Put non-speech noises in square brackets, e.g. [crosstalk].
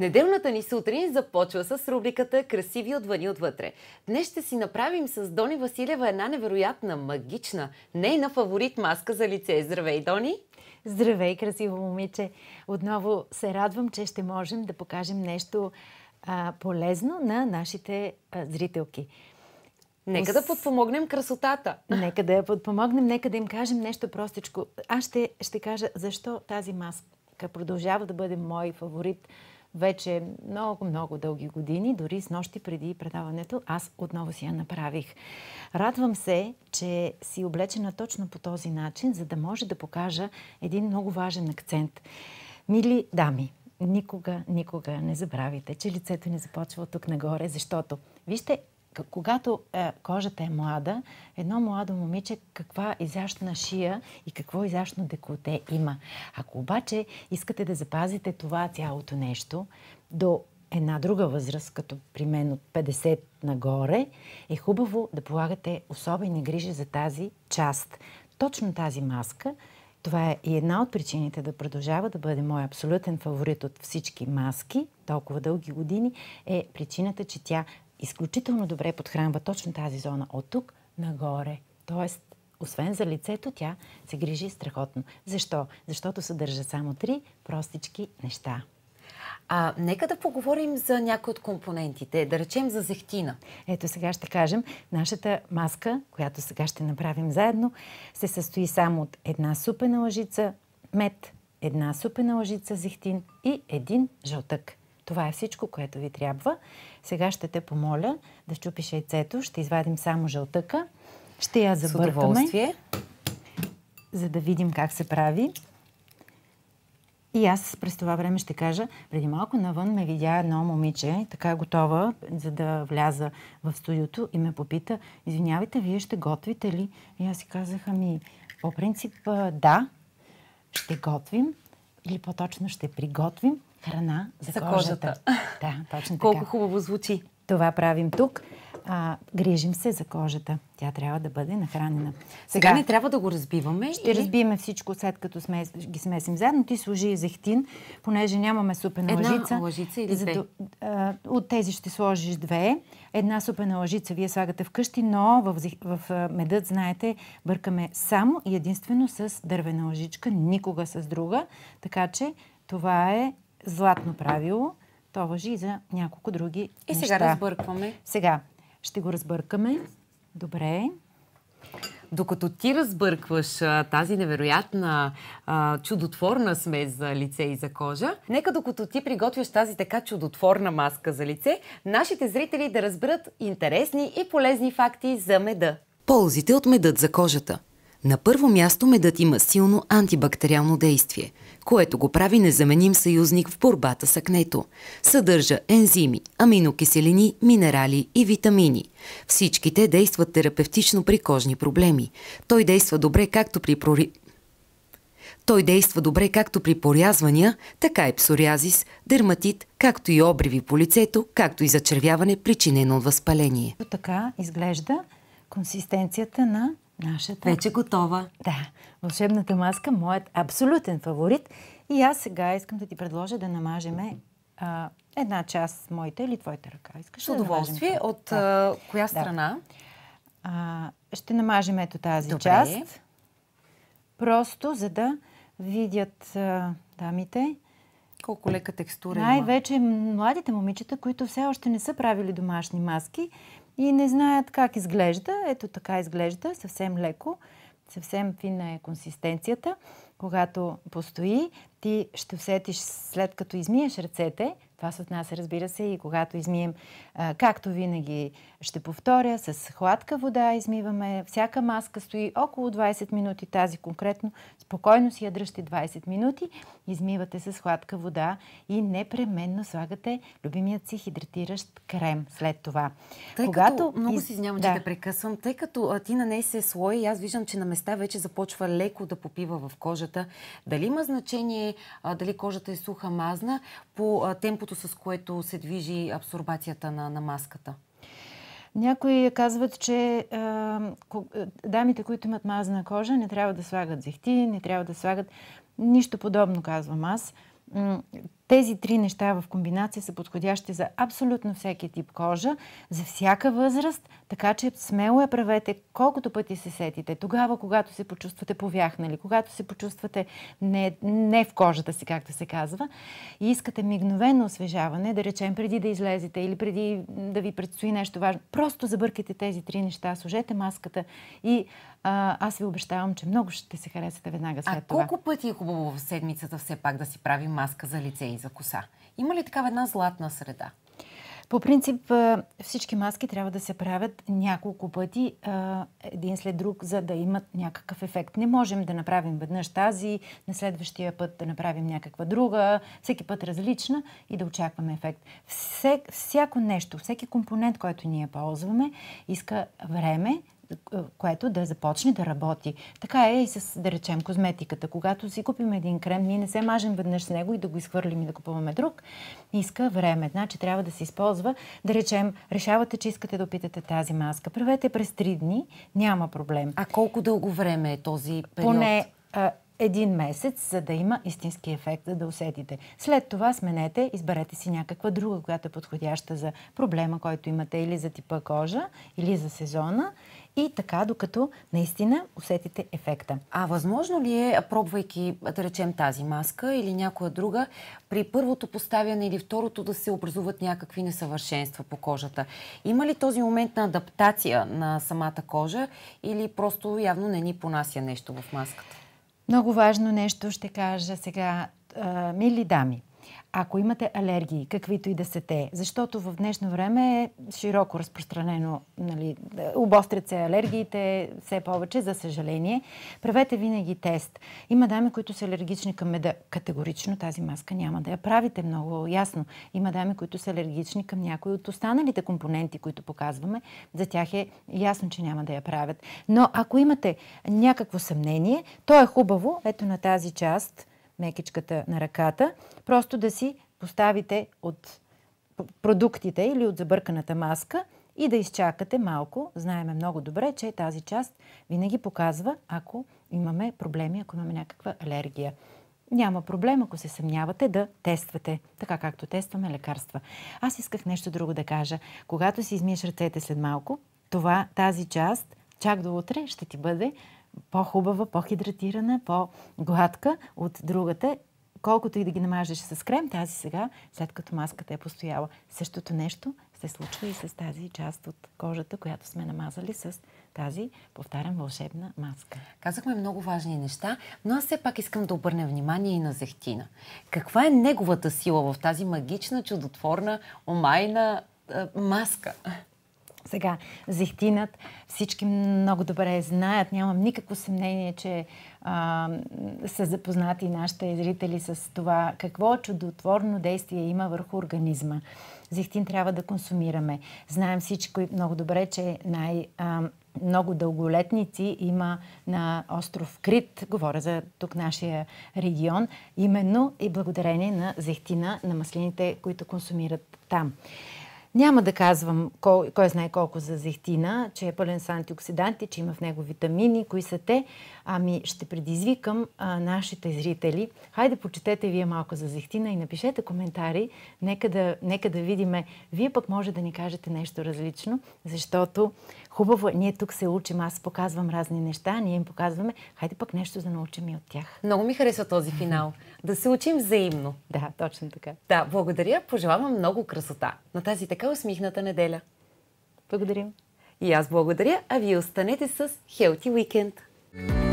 Неделната ни сутрин започва с рубриката Красиви отвън и отвътре. Днес ще си направим с Дони Василева една невероятна, магична, нейна фаворит маска за лице. Здравей, Дони! Здравей, красиво момиче! Отново се радвам, че ще можем да покажем нещо а, полезно на нашите а, зрителки. Нека да подпомогнем красотата. Нека да я подпомогнем, нека да им кажем нещо простичко. Аз ще, ще кажа защо тази маска продължава да бъде мой фаворит вече много-много дълги години, дори с нощи преди предаването, аз отново си я направих. Радвам се, че си облечена точно по този начин, за да може да покажа един много важен акцент. Мили дами, никога, никога не забравяйте, че лицето не започва от тук нагоре, защото, вижте, когато е, кожата е млада, едно младо момиче каква изящна шия и какво изящно декоте има. Ако обаче искате да запазите това цялото нещо до една друга възраст, като при мен от 50 нагоре, е хубаво да полагате особени грижи за тази част. Точно тази маска, това е и една от причините да продължава да бъде мой абсолютен фаворит от всички маски, толкова дълги години, е причината, че тя изключително добре подхранва точно тази зона от тук нагоре. Тоест, освен за лицето, тя се грижи страхотно. Защо? Защото съдържа само три простички неща. А, нека да поговорим за някои от компонентите, да речем за зехтина. Ето сега ще кажем, нашата маска, която сега ще направим заедно, се състои само от една супена лъжица мед, една супена лъжица зехтин и един жълтък. Това е всичко, което ви трябва. Сега ще те помоля да щупиш яйцето. Ще извадим само жълтъка. Ще я забърваме. За да видим как се прави. И аз през това време ще кажа, преди малко навън ме видя едно момиче, така готова, за да вляза в студиото и ме попита, извинявайте, вие ще готвите ли? И аз си казах, ами, по принцип да, ще готвим или по-точно ще приготвим, Храна за, за кожата. кожата. [laughs] Да, точно така. Колко хубаво звучи. Това правим тук. А, грижим се за кожата. Тя трябва да бъде нахранена. Сега, Сега не трябва да го разбиваме? Ще и... разбиме всичко след като сме, ги смесим заедно. Ти сложи зехтин, понеже нямаме супена Една лъжица. Една лъжица или две? а, от тези ще сложиш две. Една супена лъжица вие слагате вкъщи, но в, в медът, знаете, бъркаме само и единствено с дървена лъжичка, никога с друга. Така че това е златно правило. То въжи и за няколко други И неща. сега разбъркваме. Сега ще го разбъркаме. Добре. Докато ти разбъркваш а, тази невероятна а, чудотворна смес за лице и за кожа, нека докато ти приготвяш тази така чудотворна маска за лице, нашите зрители да разберат интересни и полезни факти за меда. Ползите от медът за кожата – на първо място медът има силно антибактериално действие, което го прави незаменим съюзник в борбата с акнето. Съдържа ензими, аминокиселини, минерали и витамини. Всичките действат терапевтично при кожни проблеми. Той действа добре както при прори... Той действа добре както при порязвания, така и псориазис, дерматит, както и обриви по лицето, както и зачервяване, причинено от възпаление. Така изглежда консистенцията на Нашата. Вече готова. Да. Вълшебната маска, моят абсолютен фаворит. И аз сега искам да ти предложа да намажеме а, една част моята или твоята ръка. Искаш С удоволствие. Да от а, коя страна? Да. А, ще намажем ето тази Добре. част. Просто, за да видят а, дамите. Колко лека текстура Най-вече младите момичета, които все още не са правили домашни маски, и не знаят как изглежда. Ето така изглежда, съвсем леко, съвсем финна е консистенцията. Когато постои, ти ще усетиш след като измиеш ръцете, това се отнася, разбира се, и когато измием, както винаги ще повторя, с хладка вода измиваме. Всяка маска стои около 20 минути, тази конкретно. Спокойно си я дръжте 20 минути, измивате с хладка вода и непременно слагате любимият си хидратиращ крем след това. Тъй когато... като, много си извинявам, да. че те прекъсвам, тъй като ти нанесе слой аз виждам, че на места вече започва леко да попива в кожата. Дали има значение дали кожата е суха, мазна по темпото количеството, с което се движи абсорбацията на, на маската? Някои казват, че а, дамите, които имат мазна кожа, не трябва да слагат зехти, не трябва да слагат нищо подобно, казвам аз. Тези три неща в комбинация са подходящи за абсолютно всеки тип кожа, за всяка възраст, така че смело я правете колкото пъти се сетите. Тогава, когато се почувствате повяхнали, когато се почувствате не, не в кожата си, както се казва, и искате мигновено освежаване, да речем преди да излезете или преди да ви предстои нещо важно, просто забъркайте тези три неща, сложете маската и а, аз ви обещавам, че много ще се харесате веднага след а това. А колко пъти е хубаво в седмицата все пак да си прави маска за лице и за коса. Има ли такава една златна среда? По принцип всички маски трябва да се правят няколко пъти един след друг, за да имат някакъв ефект. Не можем да направим веднъж тази, на следващия път да направим някаква друга, всеки път различна и да очакваме ефект. Всек, всяко нещо, всеки компонент, който ние ползваме, иска време, което да започне да работи. Така е и с, да речем, козметиката. Когато си купим един крем, ние не се мажем веднъж с него и да го изхвърлим и да купуваме друг. Иска време. Значи трябва да се използва, да речем, решавате, че искате да опитате тази маска. Правете през 3 дни, няма проблем. А колко дълго време е този период? Поне един месец, за да има истински ефект, да усетите. След това сменете, изберете си някаква друга, която е подходяща за проблема, който имате или за типа кожа, или за сезона и така, докато наистина усетите ефекта. А възможно ли е, пробвайки, да речем, тази маска или някоя друга, при първото поставяне или второто да се образуват някакви несъвършенства по кожата? Има ли този момент на адаптация на самата кожа или просто явно не ни понася нещо в маската? Много важно нещо ще кажа сега, мили дами. Ако имате алергии, каквито и да са те, защото в днешно време е широко разпространено, нали, обострят се алергиите, все повече, за съжаление, правете винаги тест. Има дами, които са алергични към меда. Категорично тази маска няма да я правите много ясно. Има дами, които са алергични към някои от останалите компоненти, които показваме. За тях е ясно, че няма да я правят. Но ако имате някакво съмнение, то е хубаво, ето на тази част – мекичката на ръката, просто да си поставите от продуктите или от забърканата маска и да изчакате малко. Знаеме много добре, че тази част винаги показва, ако имаме проблеми, ако имаме някаква алергия. Няма проблем, ако се съмнявате, да тествате, така както тестваме лекарства. Аз исках нещо друго да кажа. Когато си измиеш ръцете след малко, това, тази част, чак до утре ще ти бъде по-хубава, по-хидратирана, по-гладка от другата. Колкото и да ги намажеш с крем, тази сега, след като маската е постояла. Същото нещо се случва и с тази част от кожата, която сме намазали с тази, повтарям, вълшебна маска. Казахме много важни неща, но аз все пак искам да обърнем внимание и на зехтина. Каква е неговата сила в тази магична, чудотворна, омайна маска? Сега, зехтинът всички много добре знаят. Нямам никакво съмнение, че а, са запознати нашите зрители с това какво чудотворно действие има върху организма. Зехтин трябва да консумираме. Знаем всички много добре, че най- а, много дълголетници има на остров Крит, говоря за тук нашия регион, именно и благодарение на зехтина на маслините, които консумират там. Няма да казвам кой, кой знае колко за зехтина, че е пълен с антиоксиданти, че има в него витамини, кои са те. Ами ще предизвикам а, нашите зрители. Хайде почетете вие малко за зехтина и напишете коментари. Нека да, нека да видиме. Вие пък може да ни кажете нещо различно, защото хубаво, е, ние тук се учим, аз показвам разни неща, ние им показваме. Хайде пък нещо да научим и от тях. Много ми харесва този финал да се учим взаимно. Да, точно така. Да, благодаря. Пожелавам много красота на тази така усмихната неделя. Благодарим. И аз благодаря, а вие останете с Healthy Weekend.